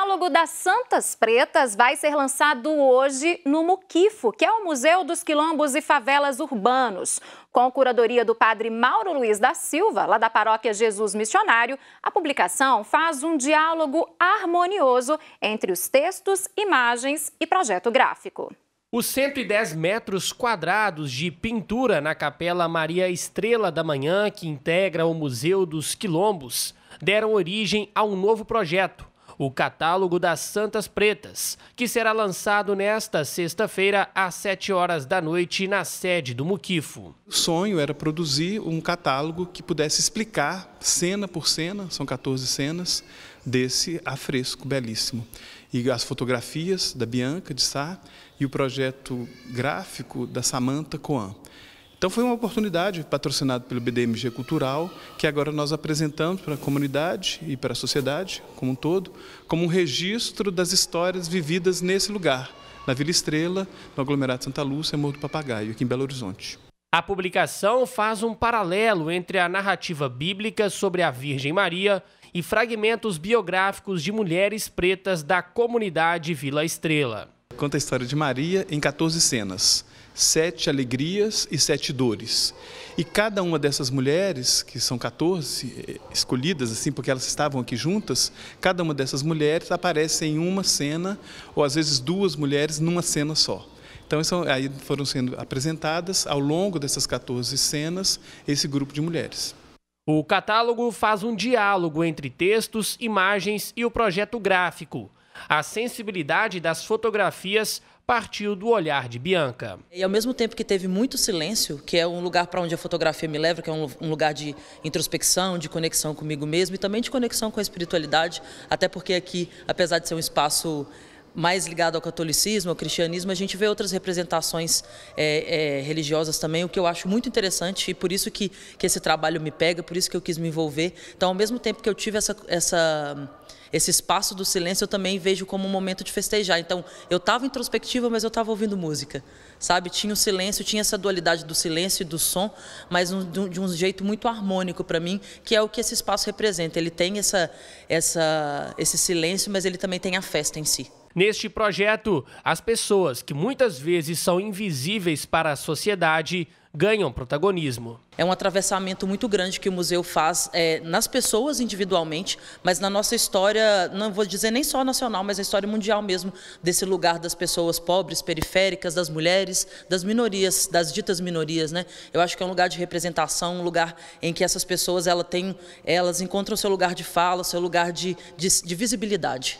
catálogo das Santas Pretas vai ser lançado hoje no Muquifo, que é o Museu dos Quilombos e Favelas Urbanos. Com a curadoria do padre Mauro Luiz da Silva, lá da paróquia Jesus Missionário, a publicação faz um diálogo harmonioso entre os textos, imagens e projeto gráfico. Os 110 metros quadrados de pintura na Capela Maria Estrela da Manhã, que integra o Museu dos Quilombos, deram origem a um novo projeto, o catálogo das Santas Pretas, que será lançado nesta sexta-feira às 7 horas da noite na sede do Muquifo. O sonho era produzir um catálogo que pudesse explicar cena por cena, são 14 cenas, desse afresco belíssimo. E as fotografias da Bianca de Sá e o projeto gráfico da Samanta Coan. Então foi uma oportunidade patrocinada pelo BDMG Cultural, que agora nós apresentamos para a comunidade e para a sociedade como um todo, como um registro das histórias vividas nesse lugar, na Vila Estrela, no aglomerado Santa Lúcia, Morro do Papagaio, aqui em Belo Horizonte. A publicação faz um paralelo entre a narrativa bíblica sobre a Virgem Maria e fragmentos biográficos de mulheres pretas da comunidade Vila Estrela conta a história de Maria em 14 cenas, sete alegrias e sete dores. E cada uma dessas mulheres, que são 14 eh, escolhidas assim porque elas estavam aqui juntas, cada uma dessas mulheres aparece em uma cena ou às vezes duas mulheres numa cena só. Então, isso, é aí foram sendo apresentadas ao longo dessas 14 cenas esse grupo de mulheres. O catálogo faz um diálogo entre textos, imagens e o projeto gráfico. A sensibilidade das fotografias partiu do olhar de Bianca. E ao mesmo tempo que teve muito silêncio, que é um lugar para onde a fotografia me leva, que é um, lugar de introspecção, de conexão comigo mesmo e também de conexão com a espiritualidade, até porque aqui, apesar de ser um espaço mais ligado ao catolicismo, ao cristianismo, a gente vê outras representações é, é, religiosas também, o que eu acho muito interessante e por isso que, que esse trabalho me pega, por isso que eu quis me envolver. Então, ao mesmo tempo que eu tive essa, essa esse espaço do silêncio eu também vejo como um momento de festejar. Então, eu estava introspectiva, mas eu estava ouvindo música, sabe? Tinha o silêncio, tinha essa dualidade do silêncio e do som, mas um, de um jeito muito harmônico para mim, que é o que esse espaço representa. Ele tem essa, essa, esse silêncio, mas ele também tem a festa em si. Neste projeto, as pessoas que muitas vezes são invisíveis para a sociedade ganham protagonismo. É um atravessamento muito grande que o museu faz é, nas pessoas individualmente, mas na nossa história, não vou dizer nem só nacional, mas a história mundial mesmo, desse lugar das pessoas pobres, periféricas, das mulheres, das minorias, das ditas minorias. Né? Eu acho que é um lugar de representação, um lugar em que essas pessoas ela tem, elas encontram seu lugar de fala, seu lugar de, de, de visibilidade.